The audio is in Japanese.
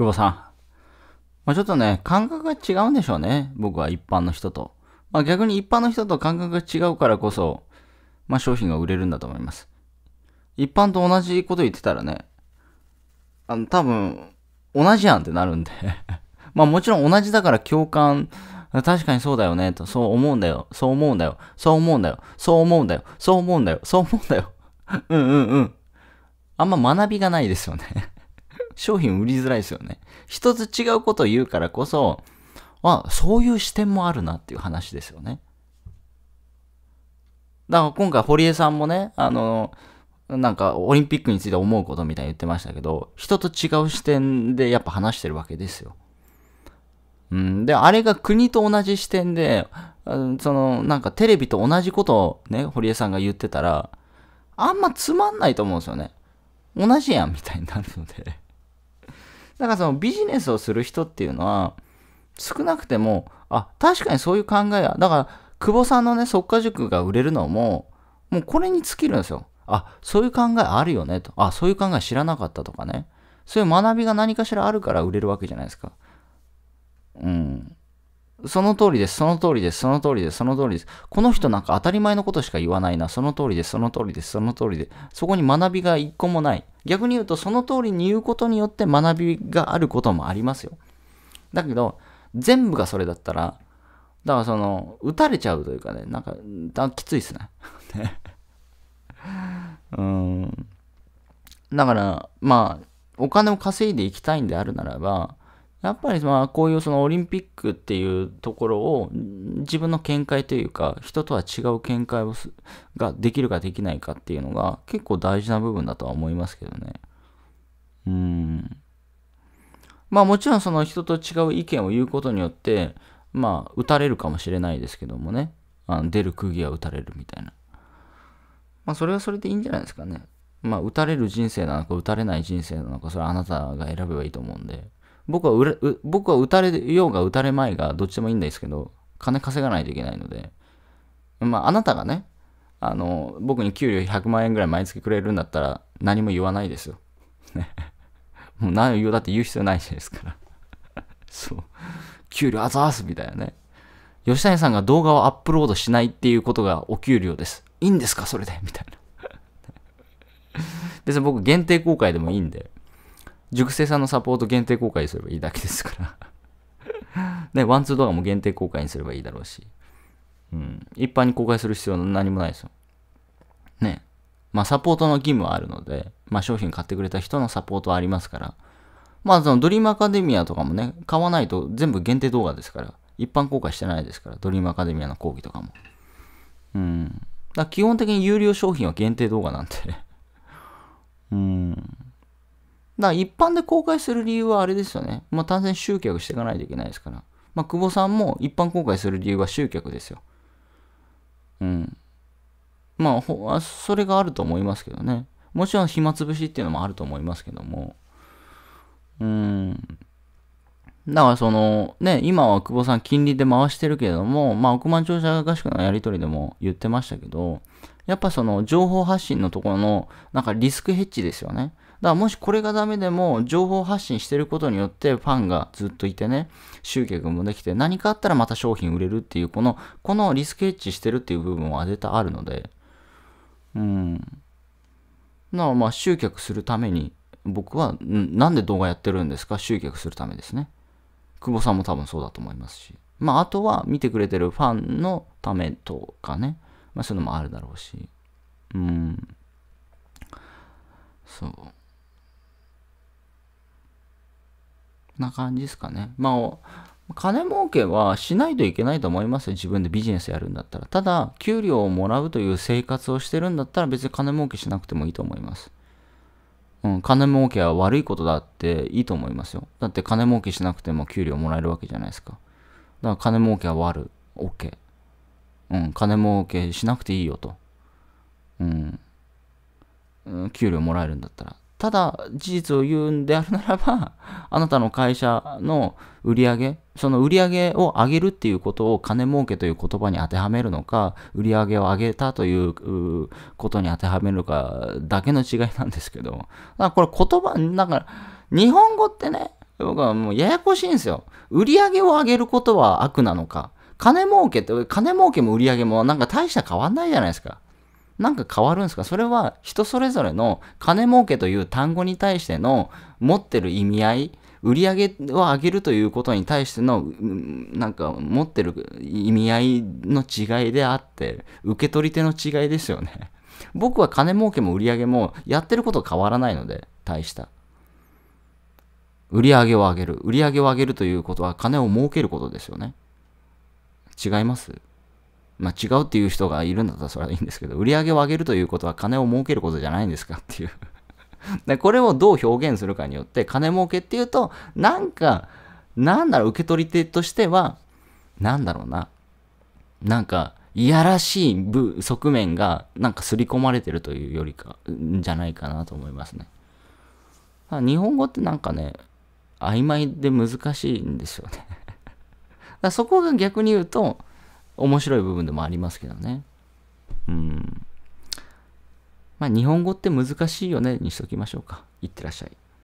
久保さん。まあ、ちょっとね、感覚が違うんでしょうね。僕は一般の人と。まあ、逆に一般の人と感覚が違うからこそ、まあ、商品が売れるんだと思います。一般と同じこと言ってたらね、あの、多分、同じやんってなるんで まもちろん同じだから共感、確かにそうだよね、と、そう思うんだよ、そう思うんだよ、そう思うんだよ、そう思うんだよ、そう思うんだよ、そう思うんだよ。うんうんうん。あんま学びがないですよね商品売りづらいですよね。一つ違うことを言うからこそ、あ、そういう視点もあるなっていう話ですよね。だから今回堀江さんもね、あの、なんかオリンピックについて思うことみたいに言ってましたけど、人と違う視点でやっぱ話してるわけですよ。うん、で、あれが国と同じ視点で、その、なんかテレビと同じことをね、堀江さんが言ってたら、あんまつまんないと思うんですよね。同じやんみたいになるのでだからそのビジネスをする人っていうのは、少なくても、あ、確かにそういう考えが、だから、久保さんのね、即家塾が売れるのも、もうこれに尽きるんですよ。あ、そういう考えあるよねと。あ、そういう考え知らなかったとかね。そういう学びが何かしらあるから売れるわけじゃないですか。うん。その通りです、その通りです、その通りです、その通りです。この人なんか当たり前のことしか言わないな、その通りです、その通りです、その通りで。そこに学びが一個もない。逆に言うと、その通りに言うことによって学びがあることもありますよ。だけど、全部がそれだったら、だからその、打たれちゃうというかね、なんか、だきついっすね。うん。だから、まあ、お金を稼いでいきたいんであるならば、やっぱりまあこういうそのオリンピックっていうところを自分の見解というか人とは違う見解をができるかできないかっていうのが結構大事な部分だとは思いますけどね。うん。まあもちろんその人と違う意見を言うことによってまあ打たれるかもしれないですけどもね。あの出る釘は打たれるみたいな。まあそれはそれでいいんじゃないですかね。まあ打たれる人生なのか打たれない人生なのかそれはあなたが選べばいいと思うんで。僕はう僕は打たれようが打たれまいがどっちでもいいんですけど、金稼がないといけないので、まあ、あなたがね、あの、僕に給料100万円ぐらい毎月くれるんだったら何も言わないですよ。ね もう何を言うだって言う必要ないですから そう。給料あざーすみたいなね。吉谷さんが動画をアップロードしないっていうことがお給料です。いいんですかそれでみたいな。別 に僕限定公開でもいいんで。熟成さんのサポート限定公開にすればいいだけですから ね、ワンツー動画も限定公開にすればいいだろうし。うん。一般に公開する必要は何もないですよ。ね。まあ、サポートの義務はあるので、まあ、商品買ってくれた人のサポートはありますから。まあ、その、ドリームアカデミアとかもね、買わないと全部限定動画ですから。一般公開してないですから、ドリームアカデミアの講義とかも。うん。だ基本的に有料商品は限定動画なんで うん。だから一般で公開する理由はあれですよね。まあ、単純に集客していかないといけないですから。まあ、久保さんも一般公開する理由は集客ですよ。うん。まあ、ほそれがあると思いますけどね。もちろん暇つぶしっていうのもあると思いますけども。うん。だからその、ね、今は久保さん金利で回してるけれども、まあ億万長者合宿のやりとりでも言ってましたけど、やっぱその情報発信のところの、なんかリスクヘッジですよね。だからもしこれがダメでも、情報発信してることによってファンがずっといてね、集客もできて、何かあったらまた商品売れるっていう、この、このリスケッチしてるっていう部分は絶対あるので、うん。なまあ集客するために、僕は、なんで動画やってるんですか集客するためですね。久保さんも多分そうだと思いますし。まあ、あとは見てくれてるファンのためとかね。まあ、そういうのもあるだろうし。うん。そう。な感じですかね。まあ、金儲けはしないといけないと思いますよ。自分でビジネスやるんだったら。ただ、給料をもらうという生活をしてるんだったら別に金儲けしなくてもいいと思います。うん、金儲けは悪いことだっていいと思いますよ。だって金儲けしなくても給料もらえるわけじゃないですか。だから金儲けは悪、OK。うん、金儲けしなくていいよと。うん、給料もらえるんだったら。ただ事実を言うんであるならば、あなたの会社の売り上げ、その売り上げを上げるっていうことを金儲けという言葉に当てはめるのか、売り上げを上げたということに当てはめるかだけの違いなんですけど、だからこれ言葉、だから日本語ってね、僕はもうややこしいんですよ。売り上げを上げることは悪なのか、金儲けって、金儲けも売り上げもなんか大した変わんないじゃないですか。なんか変わるんですかそれは人それぞれの金儲けという単語に対しての持ってる意味合い、売り上げを上げるということに対しての、なんか持ってる意味合いの違いであって、受け取り手の違いですよね。僕は金儲けも売り上げもやってること変わらないので、大した。売り上げを上げる。売り上げを上げるということは金を儲けることですよね。違いますまあ、違うっていう人がいるんだったらそれはいいんですけど、売り上げを上げるということは金を儲けることじゃないんですかっていう で。これをどう表現するかによって、金儲けっていうと、なんか、なんだろう、受け取り手としては、なんだろうな。なんか、いやらしい部側面が、なんか刷り込まれてるというよりか、じゃないかなと思いますね。日本語ってなんかね、曖昧で難しいんですよね そこが逆に言うと、面白い部分でもありますけどね。うん。まあ、日本語って難しいよねにしときましょうか。いってらっしゃい。